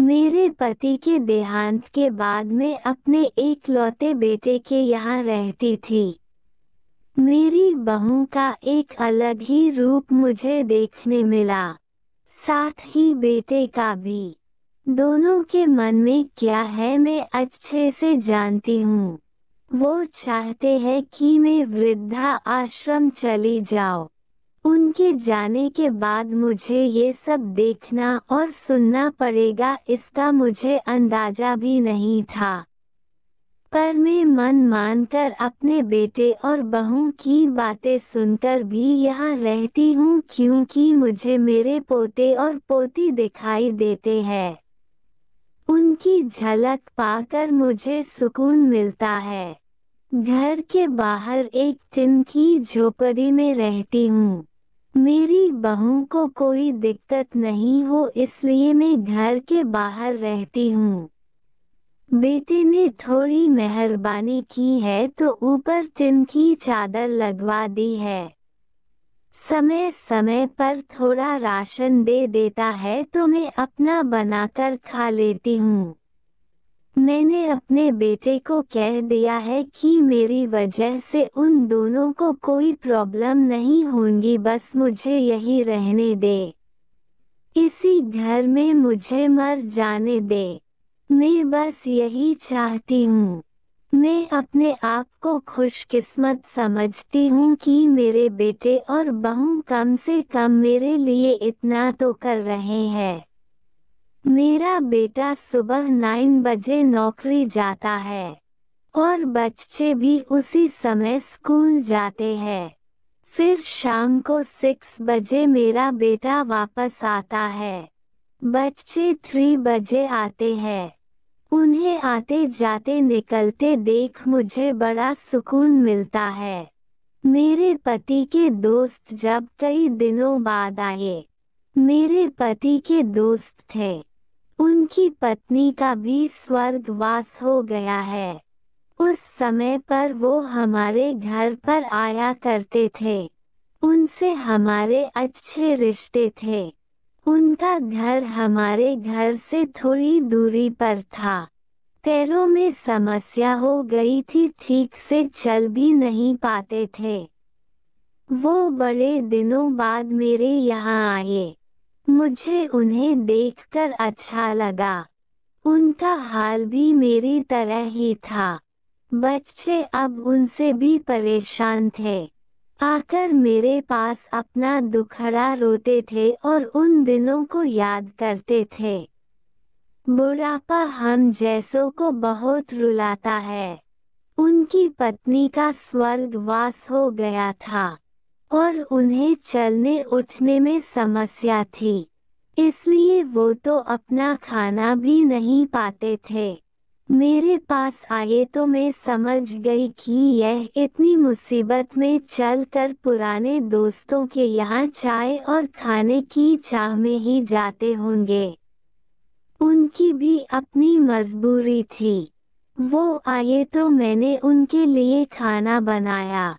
मेरे पति के देहांत के बाद मैं अपने एक लौते बेटे के यहाँ रहती थी मेरी बहू का एक अलग ही रूप मुझे देखने मिला साथ ही बेटे का भी दोनों के मन में क्या है मैं अच्छे से जानती हूँ वो चाहते हैं कि मैं वृद्धा आश्रम चली जाओ उनके जाने के बाद मुझे ये सब देखना और सुनना पड़ेगा इसका मुझे अंदाजा भी नहीं था पर मैं मन मानकर अपने बेटे और बहू की बातें सुनकर भी यहाँ रहती हूँ क्योंकि मुझे मेरे पोते और पोती दिखाई देते हैं उनकी झलक पाकर मुझे सुकून मिलता है घर के बाहर एक टिन की झोपड़ी में रहती हूँ मेरी बहू को कोई दिक्कत नहीं हो इसलिए मैं घर के बाहर रहती हूँ बेटे ने थोड़ी मेहरबानी की है तो ऊपर चिनकी की चादर लगवा दी है समय समय पर थोड़ा राशन दे देता है तो मैं अपना बनाकर खा लेती हूँ मैंने अपने बेटे को कह दिया है कि मेरी वजह से उन दोनों को कोई प्रॉब्लम नहीं होंगी बस मुझे यही रहने दे इसी घर में मुझे मर जाने दे मैं बस यही चाहती हूँ मैं अपने आप को खुशकिस्मत समझती हूँ कि मेरे बेटे और बहू कम से कम मेरे लिए इतना तो कर रहे हैं मेरा बेटा सुबह नाइन बजे नौकरी जाता है और बच्चे भी उसी समय स्कूल जाते हैं फिर शाम को सिक्स बजे मेरा बेटा वापस आता है बच्चे थ्री बजे आते हैं उन्हें आते जाते निकलते देख मुझे बड़ा सुकून मिलता है मेरे पति के दोस्त जब कई दिनों बाद आए मेरे पति के दोस्त थे उनकी पत्नी का भी स्वर्गवास हो गया है उस समय पर वो हमारे घर पर आया करते थे उनसे हमारे अच्छे रिश्ते थे उनका घर हमारे घर से थोड़ी दूरी पर था पैरों में समस्या हो गई थी ठीक से चल भी नहीं पाते थे वो बड़े दिनों बाद मेरे यहाँ आए मुझे उन्हें देखकर अच्छा लगा उनका हाल भी मेरी तरह ही था बच्चे अब उनसे भी परेशान थे आकर मेरे पास अपना दुखड़ा रोते थे और उन दिनों को याद करते थे बुढ़ापा हम जैसों को बहुत रुलाता है उनकी पत्नी का स्वर्गवास हो गया था और उन्हें चलने उठने में समस्या थी इसलिए वो तो अपना खाना भी नहीं पाते थे मेरे पास आए तो मैं समझ गई कि यह इतनी मुसीबत में चलकर पुराने दोस्तों के यहाँ चाय और खाने की चाह में ही जाते होंगे उनकी भी अपनी मजबूरी थी वो आए तो मैंने उनके लिए खाना बनाया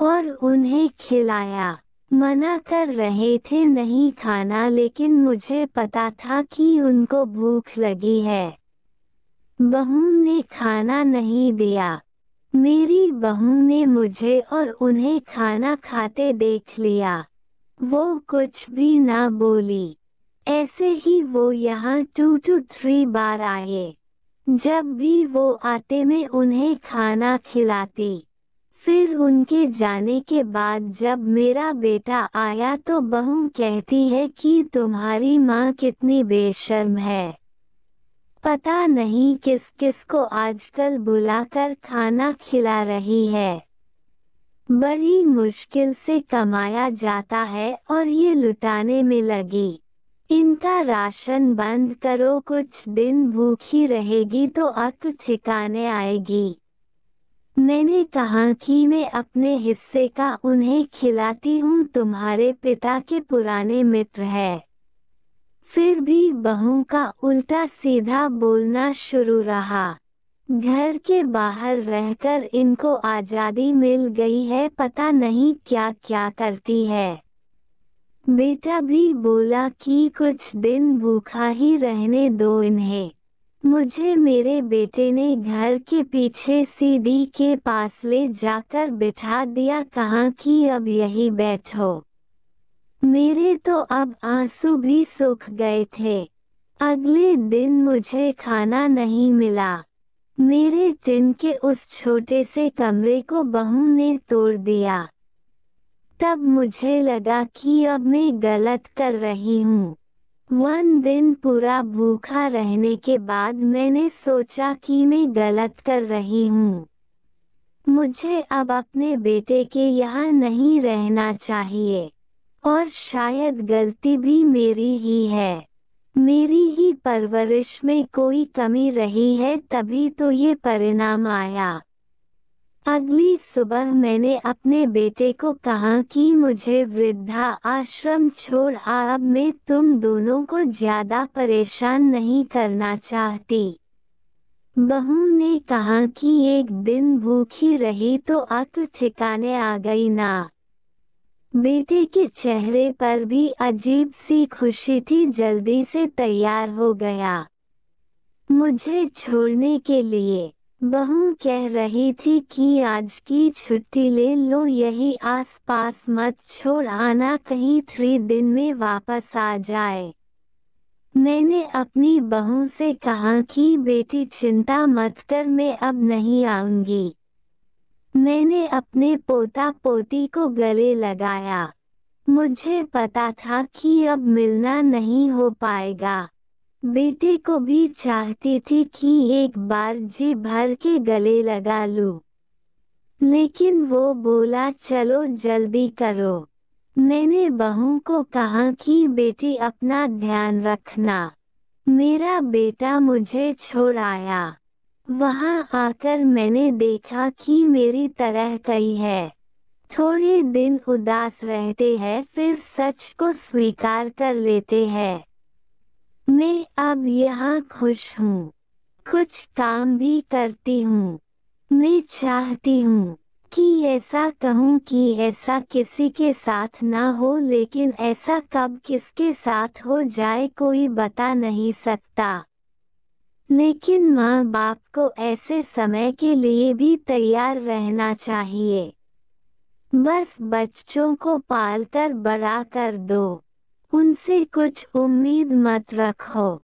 और उन्हें खिलाया मना कर रहे थे नहीं खाना लेकिन मुझे पता था कि उनको भूख लगी है बहू ने खाना नहीं दिया मेरी बहू ने मुझे और उन्हें खाना खाते देख लिया वो कुछ भी ना बोली ऐसे ही वो यहाँ टू टू थ्री बार आए जब भी वो आते मैं उन्हें खाना खिलाती फिर उनके जाने के बाद जब मेरा बेटा आया तो बहू कहती है कि तुम्हारी माँ कितनी बेशर्म है पता नहीं किस किस को आजकल बुलाकर खाना खिला रही है बड़ी मुश्किल से कमाया जाता है और ये लुटाने में लगी इनका राशन बंद करो कुछ दिन भूखी रहेगी तो अक ठिकाने आएगी मैंने कहा कि मैं अपने हिस्से का उन्हें खिलाती हूँ तुम्हारे पिता के पुराने मित्र है फिर भी बहू का उल्टा सीधा बोलना शुरू रहा घर के बाहर रहकर इनको आज़ादी मिल गई है पता नहीं क्या क्या करती है बेटा भी बोला कि कुछ दिन भूखा ही रहने दो इन्हें मुझे मेरे बेटे ने घर के पीछे सीढ़ी के पास ले जाकर बिठा दिया कहा कि अब यही बैठो मेरे तो अब आंसू भी सूख गए थे अगले दिन मुझे खाना नहीं मिला मेरे टिन के उस छोटे से कमरे को बहू ने तोड़ दिया तब मुझे लगा कि अब मैं गलत कर रही हूँ वन दिन पूरा भूखा रहने के बाद मैंने सोचा कि मैं गलत कर रही हूँ मुझे अब अपने बेटे के यहाँ नहीं रहना चाहिए और शायद गलती भी मेरी ही है मेरी ही परवरिश में कोई कमी रही है तभी तो ये परिणाम आया अगली सुबह मैंने अपने बेटे को कहा कि मुझे वृद्धा आश्रम छोड़ अब मैं तुम दोनों को ज्यादा परेशान नहीं करना चाहती बहू ने कहा कि एक दिन भूखी रही तो अक ठिकाने आ गई ना बेटे के चेहरे पर भी अजीब सी खुशी थी जल्दी से तैयार हो गया मुझे छोड़ने के लिए बहू कह रही थी कि आज की छुट्टी ले लो यही आसपास मत छोड़ आना कहीं थ्री दिन में वापस आ जाए मैंने अपनी बहू से कहा कि बेटी चिंता मत कर मैं अब नहीं आऊंगी मैंने अपने पोता पोती को गले लगाया मुझे पता था कि अब मिलना नहीं हो पाएगा बेटे को भी चाहती थी कि एक बार जी भर के गले लगा लूं। लेकिन वो बोला चलो जल्दी करो मैंने बहू को कहा कि बेटी अपना ध्यान रखना मेरा बेटा मुझे छोड़ आया वहाँ आकर मैंने देखा कि मेरी तरह कई है थोड़े दिन उदास रहते हैं फिर सच को स्वीकार कर लेते हैं मैं अब यहाँ खुश हूँ कुछ काम भी करती हूँ मैं चाहती हूँ कि ऐसा कहूँ कि ऐसा किसी के साथ ना हो लेकिन ऐसा कब किसके साथ हो जाए कोई बता नहीं सकता लेकिन माँ बाप को ऐसे समय के लिए भी तैयार रहना चाहिए बस बच्चों को पालकर बड़ा कर दो उनसे कुछ उम्मीद मत रखो